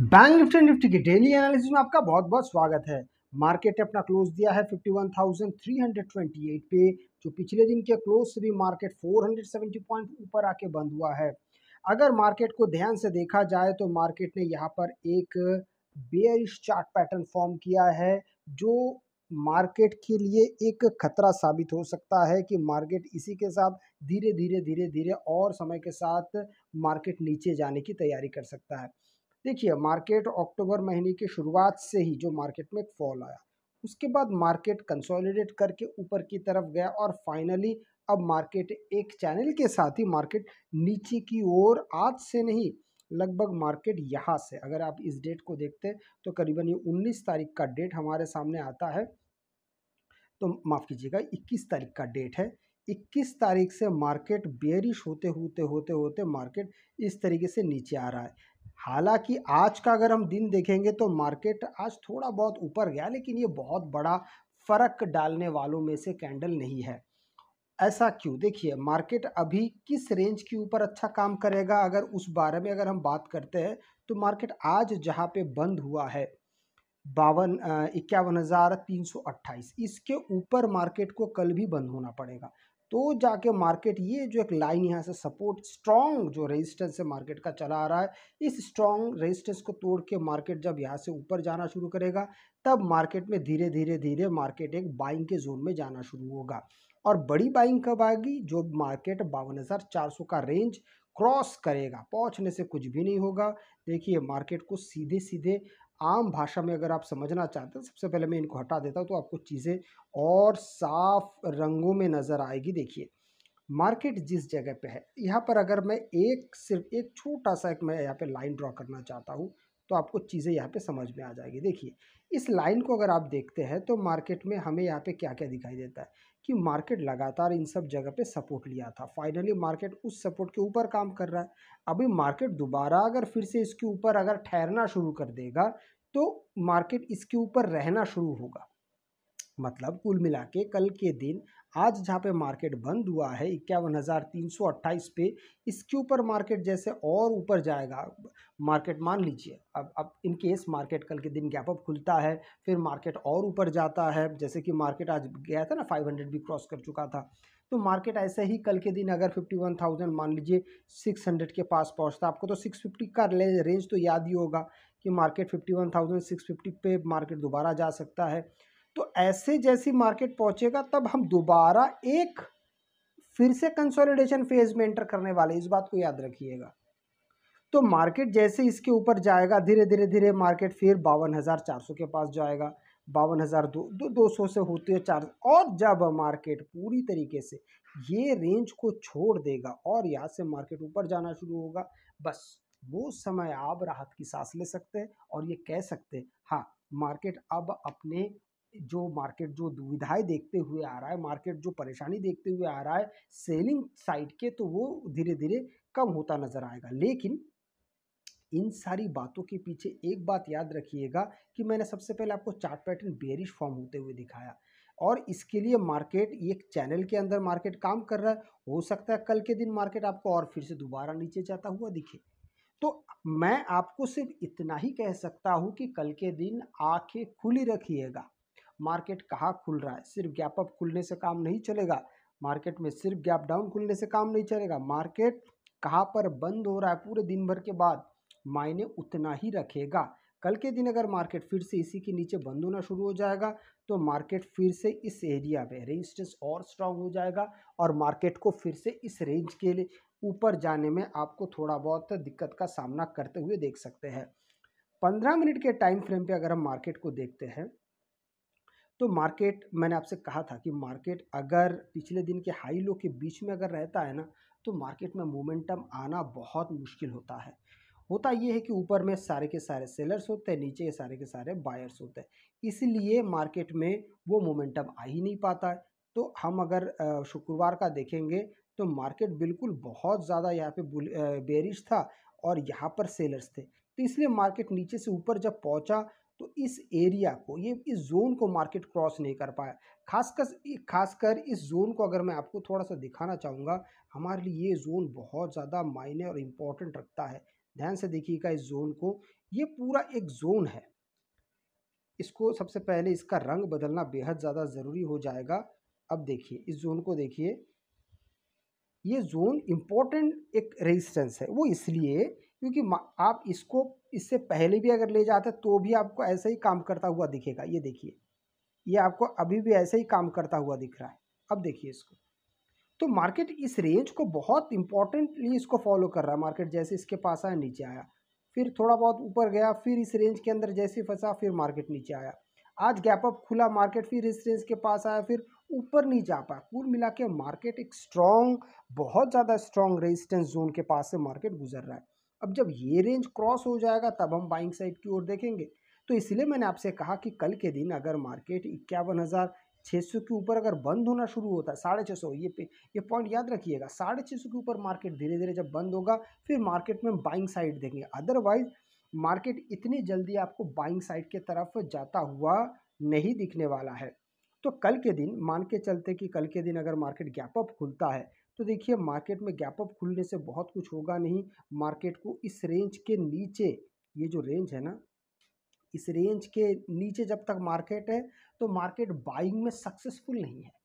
bank Nifty Nifty की daily analysis में आपका बहुत बहुत स्वागत है मार्केट ने अपना क्लोज दिया है 51,328 पे जो पिछले दिन के क्लोज से भी मार्केट 470 पॉइंट ऊपर आके बंद हुआ है अगर मार्केट को ध्यान से देखा जाए तो मार्केट ने यहाँ पर एक बेयरिश चार्ट पैटर्न फॉर्म किया है जो मार्केट के लिए एक खतरा साबित हो सकता है कि मार्केट इसी के साथ धीरे धीरे धीरे धीरे और समय के साथ मार्केट नीचे जाने की तैयारी कर सकता है देखिए मार्केट अक्टूबर महीने की शुरुआत से ही जो मार्केट में फॉल आया उसके बाद मार्केट कंसोलिडेट करके ऊपर की तरफ गया और फाइनली अब मार्केट एक चैनल के साथ ही मार्केट नीचे की ओर आज से नहीं लगभग मार्केट यहाँ से अगर आप इस डेट को देखते तो करीबन ये 19 तारीख का डेट हमारे सामने आता है तो माफ़ कीजिएगा 21 तारीख का डेट है 21 तारीख से मार्केट बेरिश होते होते होते होते मार्केट इस तरीके से नीचे आ रहा है हालांकि आज का अगर हम दिन देखेंगे तो मार्केट आज थोड़ा बहुत ऊपर गया लेकिन ये बहुत बड़ा फ़र्क डालने वालों में से कैंडल नहीं है ऐसा क्यों देखिए मार्केट अभी किस रेंज के ऊपर अच्छा काम करेगा अगर उस बारे में अगर हम बात करते हैं तो मार्केट आज जहाँ पे बंद हुआ है बावन इक्यावन हज़ार तीन सौ अट्ठाईस इसके ऊपर मार्केट को कल भी बंद होना पड़ेगा तो जाके मार्केट ये जो एक लाइन यहाँ से सपोर्ट स्ट्रॉन्ग जो रेजिस्टेंस है मार्केट का चला आ रहा है इस स्ट्रॉन्ग रेजिस्टेंस को तोड़ के मार्केट जब यहाँ से ऊपर जाना शुरू करेगा तब मार्केट में धीरे धीरे धीरे मार्केट एक बाइंग के जोन में जाना शुरू होगा और बड़ी बाइंग कब आएगी जो मार्केट बावन का रेंज क्रॉस करेगा पहुँचने से कुछ भी नहीं होगा देखिए मार्केट को सीधे सीधे आम भाषा में अगर आप समझना चाहते हैं सबसे पहले मैं इनको हटा देता हूँ तो आपको चीज़ें और साफ रंगों में नज़र आएगी देखिए मार्केट जिस जगह पे है यहाँ पर अगर मैं एक सिर्फ एक छोटा सा एक मैं यहाँ पे लाइन ड्रॉ करना चाहता हूँ तो आपको चीज़ें यहाँ पे समझ में आ जाएगी देखिए इस लाइन को अगर आप देखते हैं तो मार्केट में हमें यहाँ पे क्या क्या दिखाई देता है कि मार्केट लगातार इन सब जगह पे सपोर्ट लिया था फाइनली मार्केट उस सपोर्ट के ऊपर काम कर रहा है अभी मार्केट दोबारा अगर फिर से इसके ऊपर अगर ठहरना शुरू कर देगा तो मार्केट इसके ऊपर रहना शुरू होगा मतलब कुल मिला के कल के दिन आज जहाँ पे मार्केट बंद हुआ है इक्यावन हज़ार तीन सौ अट्ठाईस पे इसके ऊपर मार्केट जैसे और ऊपर जाएगा मार्केट मान लीजिए अब अब इन केस मार्केट कल के दिन गैप अप खुलता है फिर मार्केट और ऊपर जाता है जैसे कि मार्केट आज गया था ना फाइव हंड्रेड भी क्रॉस कर चुका था तो मार्केट ऐसे ही कल के दिन अगर फिफ्टी वन थाउजेंड मान लीजिए सिक्स हंड्रेड के पास पहुँचता आपको तो सिक्स फिफ्टी का रेंज तो याद ही होगा कि मार्केट 51,650 पे मार्केट दोबारा जा सकता है तो ऐसे जैसी मार्केट पहुंचेगा तब हम दोबारा एक फिर से कंसोलिडेशन फेज में एंटर करने वाले इस बात को याद रखिएगा तो मार्केट जैसे इसके ऊपर जाएगा धीरे धीरे धीरे मार्केट फिर बावन हज़ार चार सौ के पास जाएगा बावन हज़ार दो, दो, दो सौ से होते है चार और जब मार्केट पूरी तरीके से ये रेंज को छोड़ देगा और यहाँ से मार्केट ऊपर जाना शुरू होगा बस वो समय आप राहत की सांस ले सकते हैं और ये कह सकते हैं हाँ मार्केट अब अपने जो मार्केट जो दुविधाएं देखते हुए आ रहा है मार्केट जो परेशानी देखते हुए आ रहा है सेलिंग साइड के तो वो धीरे धीरे कम होता नज़र आएगा लेकिन इन सारी बातों के पीछे एक बात याद रखिएगा कि मैंने सबसे पहले आपको चार्ट पैटर्न बेरिश फॉर्म होते हुए दिखाया और इसके लिए मार्केट एक चैनल के अंदर मार्केट काम कर रहा है हो सकता है कल के दिन मार्केट आपको और फिर से दोबारा नीचे जाता हुआ दिखे तो मैं आपको सिर्फ इतना ही कह सकता हूँ कि कल के दिन आंखें खुली रखिएगा मार्केट कहाँ खुल रहा है सिर्फ गैप अप खुलने से काम नहीं चलेगा मार्केट में सिर्फ गैप डाउन खुलने से काम नहीं चलेगा मार्केट कहाँ पर बंद हो रहा है पूरे दिन भर के बाद मायने उतना ही रखेगा कल के दिन अगर मार्केट फिर से इसी के नीचे बंद होना शुरू हो जाएगा तो मार्केट फिर से इस एरिया में रेजिस्टेंस और स्ट्रांग हो जाएगा और मार्केट को फिर से इस रेंज के लिए ऊपर जाने में आपको थोड़ा बहुत दिक्कत का सामना करते हुए देख सकते हैं पंद्रह मिनट के टाइम फ्रेम पे अगर हम मार्केट को देखते हैं तो मार्केट मैंने आपसे कहा था कि मार्केट अगर पिछले दिन के हाई लो के बीच में अगर रहता है ना तो मार्केट में मोमेंटम आना बहुत मुश्किल होता है होता ये है कि ऊपर में सारे के सारे सेलर्स होते हैं नीचे के सारे के सारे बायर्स होते हैं इसलिए मार्केट में वो मोमेंटम आ ही नहीं पाता है तो हम अगर शुक्रवार का देखेंगे तो मार्केट बिल्कुल बहुत ज़्यादा यहाँ पे बेरिश था और यहाँ पर सेलर्स थे तो इसलिए मार्केट नीचे से ऊपर जब पहुँचा तो इस एरिया को ये इस जोन को मार्केट क्रॉस नहीं कर पाया खासकर खासकर इस जोन को अगर मैं आपको थोड़ा सा दिखाना चाहूँगा हमारे लिए ये जोन बहुत ज़्यादा मायने और इम्पोर्टेंट रखता है ध्यान से देखिएगा इस जोन को ये पूरा एक जोन है इसको सबसे पहले इसका रंग बदलना बेहद ज़्यादा ज़रूरी हो जाएगा अब देखिए इस जोन को देखिए ये जोन इम्पोर्टेंट एक रेजिस्टेंस है वो इसलिए क्योंकि आप इसको इससे पहले भी अगर ले जाते तो भी आपको ऐसा ही काम करता हुआ दिखेगा ये देखिए ये आपको अभी भी ऐसा ही काम करता हुआ दिख रहा है अब देखिए इसको तो मार्केट इस रेंज को बहुत इंपॉर्टेंटली इसको फॉलो कर रहा है मार्केट जैसे इसके पास आया नीचे आया फिर थोड़ा बहुत ऊपर गया फिर इस रेंज के अंदर जैसे फंसा फिर मार्केट नीचे आया आज गैप अप खुला मार्केट फिर इस रेंज के पास आया फिर ऊपर नहीं जा पाया कुल मिला के मार्केट एक स्ट्रॉन्ग बहुत ज़्यादा स्ट्रॉन्ग रेजिस्टेंस जोन के पास से मार्केट गुजर रहा है अब जब ये रेंज क्रॉस हो जाएगा तब हम बाइंग साइड की ओर देखेंगे तो इसलिए मैंने आपसे कहा कि कल के दिन अगर मार्केट इक्यावन हज़ार छः सौ के ऊपर अगर बंद होना शुरू होता है साढ़े छः सौ ये ये पॉइंट याद रखिएगा साढ़े छः सौ के ऊपर मार्केट धीरे धीरे जब बंद होगा फिर मार्केट में बाइंग साइड देंगे अदरवाइज़ मार्केट इतनी जल्दी आपको बाइंग साइड के तरफ जाता हुआ नहीं दिखने वाला है तो कल के दिन मान के चलते कि कल के दिन अगर मार्केट गैप अप खुलता है तो देखिए मार्केट में गैप अप खुलने से बहुत कुछ होगा नहीं मार्केट को इस रेंज के नीचे ये जो रेंज है ना इस रेंज के नीचे जब तक मार्केट है तो मार्केट बाइंग में सक्सेसफुल नहीं है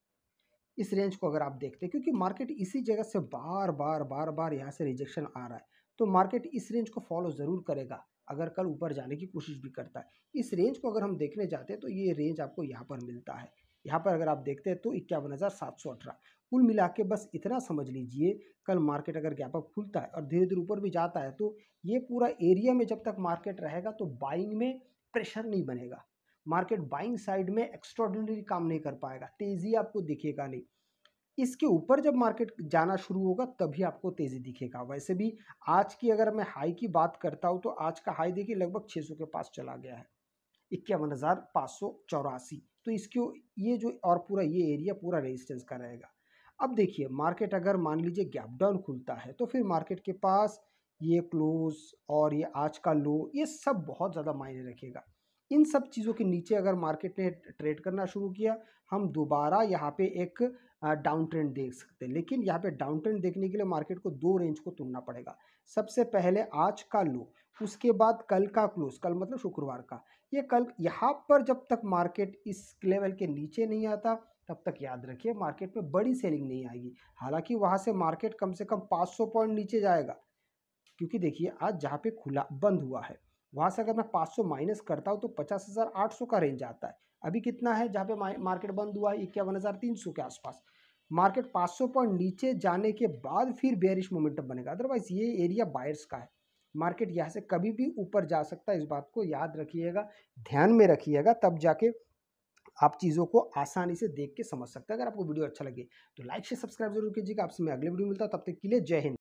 इस रेंज को अगर आप देखते क्योंकि मार्केट इसी जगह से बार बार बार बार यहाँ से रिजेक्शन आ रहा है तो मार्केट इस रेंज को फॉलो ज़रूर करेगा अगर कल ऊपर जाने की कोशिश भी करता है इस रेंज को अगर हम देखने जाते हैं तो ये रेंज आपको यहाँ पर मिलता है यहाँ पर अगर आप देखते हैं तो इक्यावन हज़ार सात सौ अठारह कुल मिला के बस इतना समझ लीजिए कल मार्केट अगर गैप अप खुलता है और धीरे धीरे ऊपर भी जाता है तो ये पूरा एरिया में जब तक मार्केट रहेगा तो बाइंग में प्रेशर नहीं बनेगा मार्केट बाइंग साइड में एक्स्ट्रॉडनरी काम नहीं कर पाएगा तेज़ी आपको दिखेगा नहीं इसके ऊपर जब मार्केट जाना शुरू होगा तभी आपको तेज़ी दिखेगा वैसे भी आज की अगर मैं हाई की बात करता हूँ तो आज का हाई देखिए लगभग 600 के पास चला गया है इक्यावन हज़ार पाँच सौ चौरासी तो इसके ये जो और पूरा ये एरिया पूरा रेजिस्टेंस का रहेगा अब देखिए मार्केट अगर मान लीजिए गैप डाउन खुलता है तो फिर मार्केट के पास ये क्लोज और ये आज का लो ये सब बहुत ज़्यादा मायने रखेगा इन सब चीज़ों के नीचे अगर मार्केट ने ट्रेड करना शुरू किया हम दोबारा यहाँ पे एक डाउन ट्रेंड देख सकते हैं लेकिन यहाँ पे डाउन ट्रेंड देखने के लिए मार्केट को दो रेंज को तोड़ना पड़ेगा सबसे पहले आज का लो उसके बाद कल का क्लोज कल मतलब शुक्रवार का ये कल यहाँ पर जब तक मार्केट इस लेवल के नीचे नहीं आता तब तक याद रखिए मार्केट में बड़ी सेलिंग नहीं आएगी हालांकि वहाँ से मार्केट कम से कम 500 पॉइंट नीचे जाएगा क्योंकि देखिए आज जहाँ पे खुला बंद हुआ है वहाँ से अगर मैं 500 माइनस करता हूँ तो पचास हज़ार आठ सौ का रेंज आता है अभी कितना है जहाँ पे मार्केट बंद हुआ है इक्यावन हज़ार तीन सौ के आसपास मार्केट 500 पॉइंट नीचे जाने के बाद फिर बेरिश मोमेंटम बनेगा अदरवाइज ये एरिया बायर्स का है मार्केट यहाँ से कभी भी ऊपर जा सकता है इस बात को याद रखिएगा ध्यान में रखिएगा तब जाके आप चीज़ों को आसानी से देख के समझ सकते हैं अगर आपको वीडियो अच्छा लगे तो लाइक से सब्सक्राइब जरूर कीजिएगा आपसे मैं अगले वीडियो मिलता हूँ तब तक के लिए जय हिंद